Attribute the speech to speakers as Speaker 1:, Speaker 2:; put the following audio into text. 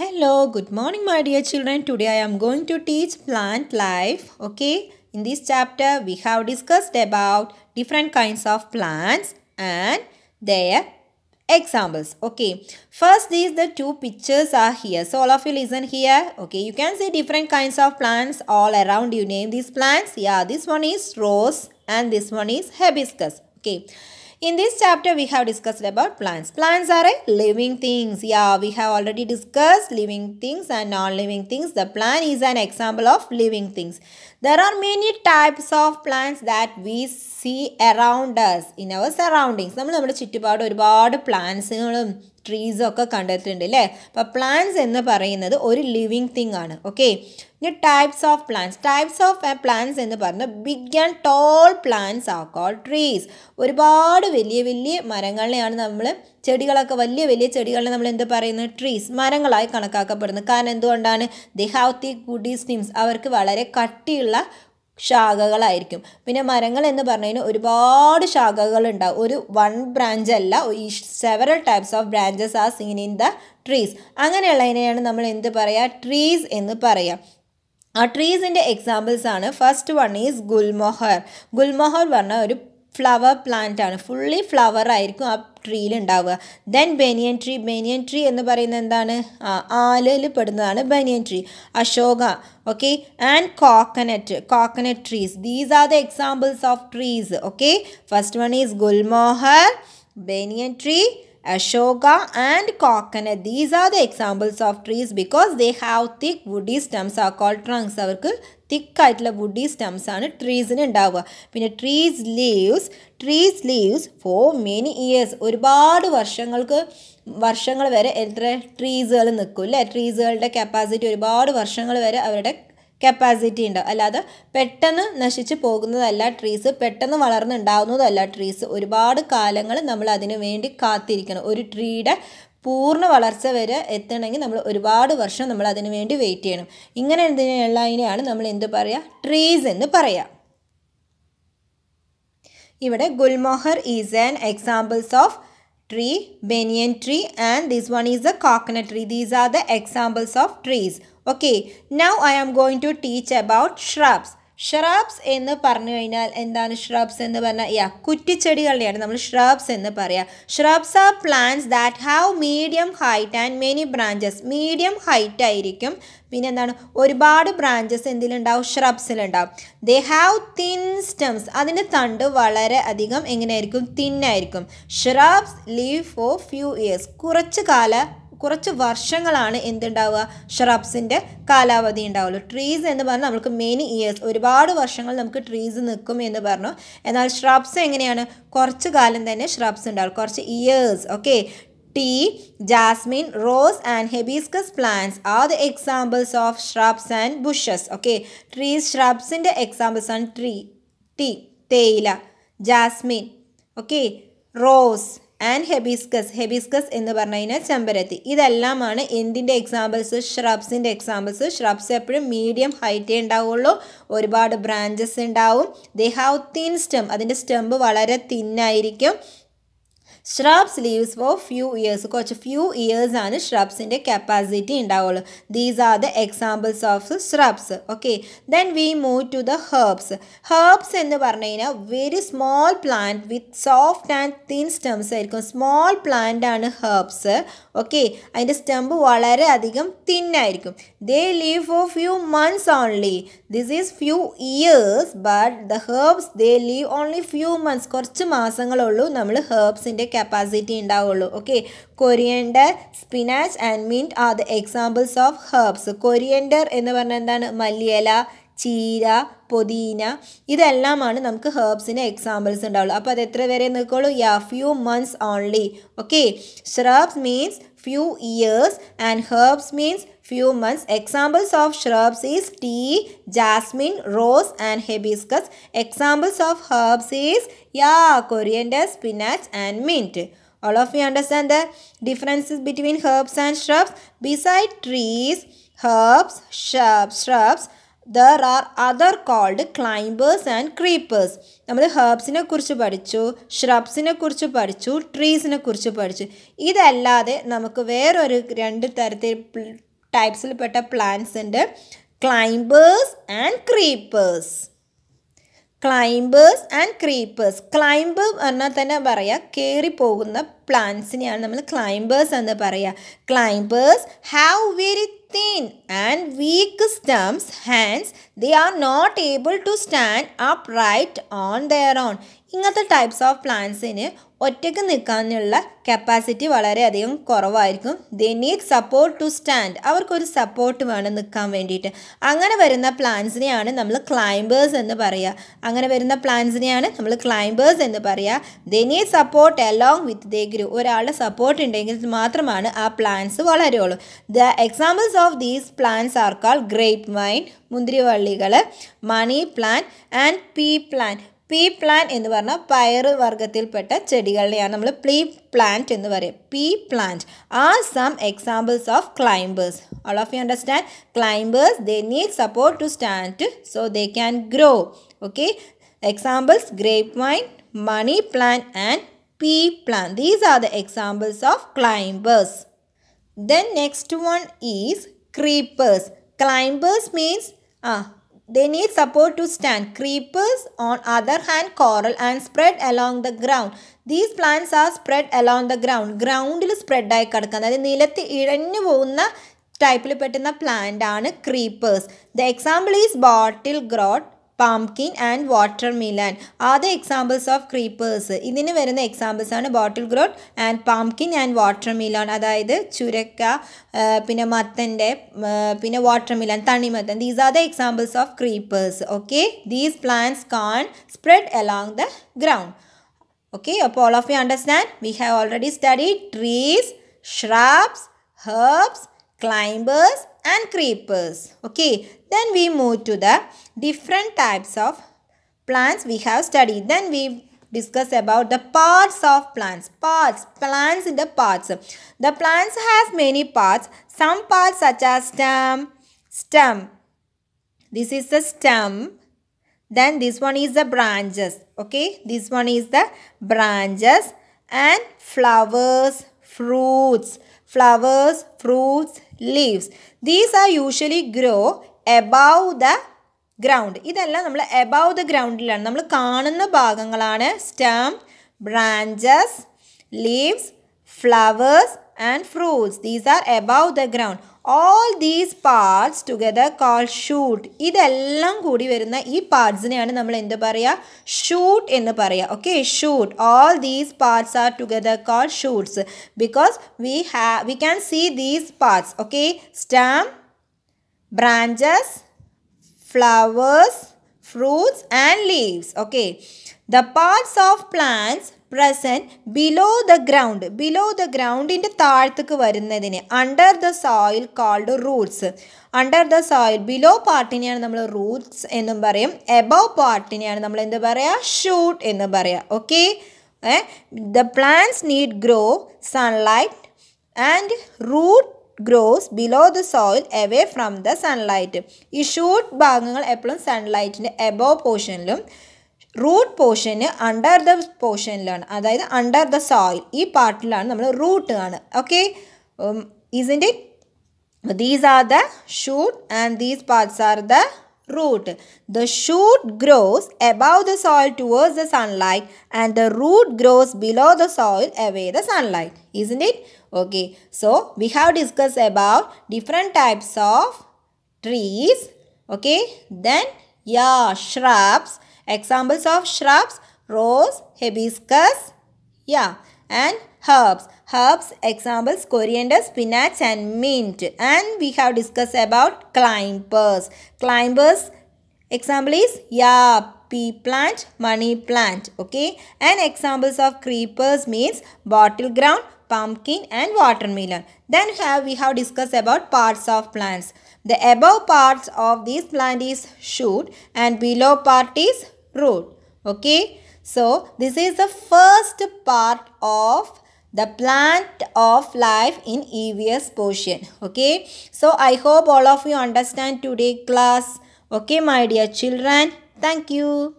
Speaker 1: Hello, good morning my dear children. Today I am going to teach plant life. Okay, in this chapter we have discussed about different kinds of plants and their examples. Okay, first these the two pictures are here. So all of you listen here. Okay, you can see different kinds of plants all around you. Name these plants. Yeah, this one is rose and this one is hibiscus. Okay. In this chapter, we have discussed about plants. Plants are living things. Yeah, we have already discussed living things and non-living things. The plant is an example of living things. There are many types of plants that we see around us, in our surroundings. നമ്മൾ നമ്മുടെ ചുറ്റുപാട് ഒരുപാട് പ്ലാന്റ്സുകളും ട്രീസും ഒക്കെ കണ്ടെത്തിയിട്ടുണ്ട് അല്ലേ അപ്പം plants എന്ന് പറയുന്നത് ഒരു ലിവിങ് തിങ് ആണ് ഓക്കെ ഇനി types of plants types of plants എന്ന് പറഞ്ഞ big and tall plants are called trees ഒരുപാട് വലിയ വലിയ മരങ്ങളെയാണ് നമ്മൾ ചെടികളൊക്കെ വലിയ വലിയ ചെടികളെ നമ്മൾ എന്ത് പറയുന്നത് ട്രീസ് മരങ്ങളായി കണക്കാക്കപ്പെടുന്നത് കാരണം എന്തുകൊണ്ടാണ് ദി ഹാവ് തി ഗുഡി സ്റ്റിംസ് അവർക്ക് വളരെ കട്ടിയുള്ള ശാഖകളായിരിക്കും പിന്നെ മരങ്ങൾ എന്ന് പറഞ്ഞതിന് ഒരുപാട് ശാഖകൾ ഉണ്ടാവും ഒരു വൺ ബ്രാഞ്ച് അല്ല several types of branches are seen in the trees അങ്ങനെയുള്ളതിനെയാണ് നമ്മൾ എന്ത് പറയുക ട്രീസ് എന്ന് പറയുക ആ ട്രീസിൻ്റെ എക്സാമ്പിൾസ് ആണ് first one is gulmohar gulmohar പറഞ്ഞ ഒരു ഫ്ലവർ പ്ലാന്റ് ആണ് ഫുള്ളി ഫ്ലവർ ആയിരിക്കും ആ ട്രീയിൽ ഉണ്ടാവുക then banyan tree banyan tree എന്ന് പറയുന്നത് എന്താണ് ആ ആലയിൽ പെടുന്നതാണ് banyan tree ashoka okay and coconut coconut trees these are the examples of trees okay first one is gulmohar banyan tree ashoka and coconut these are the examples of trees because they have thick woody stems are called trunks അവർക്ക് thick ആയിട്ടുള്ള woody stems ആണ് ട്രീസിന് ഉണ്ടാവുക പിന്നെ trees lives trees lives for many years ഒരുപാട് വർഷങ്ങൾക്ക് വർഷങ്ങൾ വരെ എത്ര ട്രീസുകൾ നിൽക്കും അല്ലേ ട്രീസുകളുടെ കപ്പാസിറ്റി ഒരുപാട് വർഷങ്ങൾ വരെ അവരുടെ കപ്പാസിറ്റി ഉണ്ട് അല്ലാതെ പെട്ടെന്ന് നശിച്ചു പോകുന്നതല്ല ട്രീസ് പെട്ടെന്ന് വളർന്നുണ്ടാകുന്നതല്ല ട്രീസ് ഒരുപാട് കാലങ്ങൾ നമ്മൾ അതിനു വേണ്ടി കാത്തിരിക്കണം ഒരു ട്രീയുടെ പൂർണ്ണ വളർച്ച വരെ എത്തണമെങ്കിൽ നമ്മൾ ഒരുപാട് വർഷം നമ്മൾ അതിനു വേണ്ടി വെയിറ്റ് ചെയ്യണം ഇങ്ങനെ എന്തിനുള്ളതിനെയാണ് നമ്മൾ എന്ത് പറയുക ട്രീസ് എന്ന് പറയുക ഇവിടെ gulmohar is an examples of tree banyan tree and this one is a coconut tree these are the examples of trees okay now I am going to teach about shrubs shrubs എന്ന് പറഞ്ഞു കഴിഞ്ഞാൽ എന്താണ് shrubs എന്ന് പറഞ്ഞാൽ യാ കുറ്റിച്ചെടികളുടെയാണ് നമ്മൾ shrubs എന്ന് പറയുക shrubs are plants that have medium height and many branches medium height ആയിരിക്കും പിന്നെ എന്താണ് ഒരുപാട് ബ്രാഞ്ചസ് എന്തിലുണ്ടാവും ഷ്രബ്സിലുണ്ടാവും ദ ഹാവ് തിൻ സ്റ്റംസ് അതിൻ്റെ തണ്ട് വളരെ അധികം എങ്ങനെയായിരിക്കും തിന്നായിരിക്കും shrubs live for few years കുറച്ച് കാല കുറച്ച് വർഷങ്ങളാണ് എന്തുണ്ടാവുക ഷ്രബ്സിൻ്റെ കാലാവധി ഉണ്ടാവുള്ളൂ ട്രീസ് എന്ന് പറഞ്ഞാൽ നമുക്ക് മെനി ഇയേഴ്സ് ഒരുപാട് വർഷങ്ങൾ നമുക്ക് ട്രീസ് നിൽക്കും എന്ന് പറഞ്ഞു എന്നാൽ ഷ്രബ്സ് എങ്ങനെയാണ് കുറച്ച് കാലം തന്നെ ഷ്രബ്സ് ഉണ്ടാവും കുറച്ച് years okay tea jasmine rose and hibiscus plants are the examples of shrubs and bushes okay trees ഷ്രബ്സിൻ്റെ എക്സാമ്പിൾസ് ആണ് ട്രീ ടീ തേയില jasmine okay rose and hibiscus hibiscus എന്ന് പറഞ്ഞു കഴിഞ്ഞാൽ ചെമ്പരത്തി ഇതെല്ലാമാണ് എന്തിൻ്റെ എക്സാമ്പിൾസ് ഷ്രബ്സിൻ്റെ എക്സാമ്പിൾസ് ഷ്രബ്സ് എപ്പോഴും മീഡിയം ഹൈറ്റേ ഉണ്ടാവുള്ളൂ ഒരുപാട് ബ്രാഞ്ചസ് ഉണ്ടാവും ദേ ഹാവ് തിൻ സ്റ്റെം അതിൻ്റെ സ്റ്റെമ്പ് വളരെ തിന്നായിരിക്കും shrubs lives for few years കുറച്ച് ഫ്യൂ ഇയേഴ്സ് ആണ് ഷ്രബ്സിൻ്റെ കപ്പാസിറ്റി ഉണ്ടാവുള്ളൂ these are the examples of shrubs okay then we move to the herbs herbs എന്ന് പറഞ്ഞു കഴിഞ്ഞാൽ very small plant with soft and thin stems ആയിരിക്കും സ്മോൾ പ്ലാന്റ് ആണ് herbs okay അതിൻ്റെ സ്റ്റെമ്പ് തിൻ ആയിരിക്കും they live for few months only this is few years but the herbs they live only few months കുറച്ച് മാസങ്ങളുള്ളൂ നമ്മൾ ഹേർബ്സിൻ്റെ capacity ഉണ്ടാവുള്ളൂ okay coriander spinach and mint are the examples of herbs കൊരിയൻഡർ എന്ന് പറഞ്ഞാൽ എന്താണ് മല്ലിയല ചീര പൊതീന ഇതെല്ലാമാണ് നമുക്ക് ഹേർബ്സിന് എക്സാമ്പിൾസ് ഉണ്ടാവുള്ളൂ അപ്പോൾ അത് എത്ര വരെ നിൽക്കുള്ളൂ yeah few months only okay shrubs means few years and herbs means few months. Examples of shrubs is tea, jasmine, rose and hibiscus. Examples of herbs is yeah, coriander, spinach and mint. All of you understand the differences between herbs and shrubs. Beside trees, herbs, shrubs, shrubs, and creepers. Other herbs climbers and creepers shrubs ഹേർബ്സിനെ കുറിച്ച് പഠിച്ചു trees കുറിച്ച് പഠിച്ചു ട്രീസിനെ കുറിച്ച് പഠിച്ചു ഇതല്ലാതെ നമുക്ക് വേറൊരു രണ്ട് തരത്തിൽ ടൈപ്സിൽപ്പെട്ട പ്ലാന്റ്സ് ഉണ്ട് climbers and creepers climbers and creepers climb പറഞ്ഞാൽ തന്നെ പറയാം കയറിപ്പോകുന്ന പ്ലാന്റ്സിനെയാണ് നമ്മൾ ക്ലൈംബേഴ്സ് എന്ന് പറയുക climbers have very thin and weak stumps, hence they are not able to stand upright on their own. ഇങ്ങനത്തെ ടൈപ്സ് ഓഫ് പ്ലാന്റ്സിന് ഒറ്റയ്ക്ക് നിൽക്കാനുള്ള കപ്പാസിറ്റി വളരെയധികം കുറവായിരിക്കും they need support to stand അവർക്കൊരു സപ്പോർട്ട് വേണം നിൽക്കാൻ വേണ്ടിയിട്ട് അങ്ങനെ വരുന്ന പ്ലാന്റ്സിനെയാണ് നമ്മൾ ക്ലൈംബേഴ്സ് എന്ന് പറയുക അങ്ങനെ വരുന്ന പ്ലാന്റ്സിനെയാണ് നമ്മൾ ക്ലൈംബേഴ്സ് എന്ന് പറയുക they need support along with they grow ഒരാളുടെ സപ്പോർട്ട് ഉണ്ടെങ്കിൽ മാത്രമാണ് ആ പ്ലാന്റ്സ് വളരുള്ളൂ the examples of these plants are called grapevine, mundrivalligala, money plant and pea plant. Pea plant in the varna pyru vargatil peta chedigalayanam pea plant in the varna pea plant are some examples of climbers. All of you understand climbers they need support to stand so they can grow. Okay, examples grapevine, money plant, and pea plant. These are the examples of climbers. Then next one is creepers. Climbers means ah, they need support to stand. Creepers on other hand coral and spread along the ground. These plants are spread along the ground ഗ്രൗണ്ടിൽ സ്പ്രെഡായി കിടക്കുന്നത് അതായത് നിലത്ത് ഇഴഞ്ഞു പോകുന്ന ടൈപ്പിൽ പെട്ടുന്ന plant ആണ് creepers the example is bottle gourd pumpkin and water melon are the examples of creepers ഇതിന് വരുന്ന എക്സാമ്പിൾസ് ആണ് bottle gourd and pumpkin and water melon അതായത് ചുരക്ക പിന്നെ മത്തൻ്റെ പിന്നെ വാട്ടർ മിലാൻ തണിമത്തൻ these are the examples of creepers okay these plants can spread along the ground okay അപ്പോൾ all of you understand we have already study trees shrubs herbs climbers and creepers. Okay, then we move to the different types of plants we have studied. Then we discuss about the parts of plants. Parts, plants in the parts. The plants has many parts. Some parts such as stem, stem. This is the stem. Then this one is the branches. Okay, this one is the branches and flowers, fruits. flowers, fruits, leaves. These are usually grow above the ground ഇതെല്ലാം നമ്മൾ above the ഗ്രൗണ്ടിലാണ് നമ്മൾ കാണുന്ന ഭാഗങ്ങളാണ് stem branches leaves flowers and fruits. These are above the ground. All these parts together called shoot. Idellam koodi varuna ee parts neyanu nammal endu paraya shoot ennu paraya. Okay, shoot. All these parts are together called shoots because we have we can see these parts. Okay, stem, branches, flowers, fruits and leaves. Okay. The parts of plants present below the ground below the ഗ്രൗണ്ടിൻ്റെ താഴത്തേക്ക് വരുന്നതിന് under the soil called roots under the soil below പാർട്ടിനെയാണ് നമ്മൾ roots എന്നും പറയും above പാർട്ടിനെയാണ് നമ്മൾ എന്ത് പറയുക ഷൂട്ട് എന്ന് പറയുക okay the plants need grow sunlight and root grows below the soil away from the sunlight ഈ ഷൂട്ട് ഭാഗങ്ങൾ എപ്പോഴും സൺലൈറ്റിൻ്റെ എബോവ് പോർഷനിലും Root portion under റൂട്ട് പോർഷന് അണ്ടർ ദ പോർഷനിലാണ് അതായത് അണ്ടർ ദ സോയിൽ ഈ root നമ്മൾ Okay, um, isn't it? These are the shoot, and these parts are the root. The shoot grows above the soil towards the sunlight and the root grows below the soil away the sunlight. Isn't it? Okay. So, we have discussed about different types of trees. Okay. Then, yeah, shrubs Examples of shrubs, rose, hibiscus, yeah, and herbs. Herbs, examples, coriander, spinach and mint. And we have discussed about climbers. Climbers, example is yeah, pea plant, money plant. Okay. And examples of creepers means bottle ground, pumpkin and watermelon. Then have we have discussed about parts of plants. The above parts of this plant is shoot and below part is road. Okay. So, this is the first part of the plant of life in EVS portion. Okay. So, I hope all of you understand today class. Okay, my dear children. Thank you.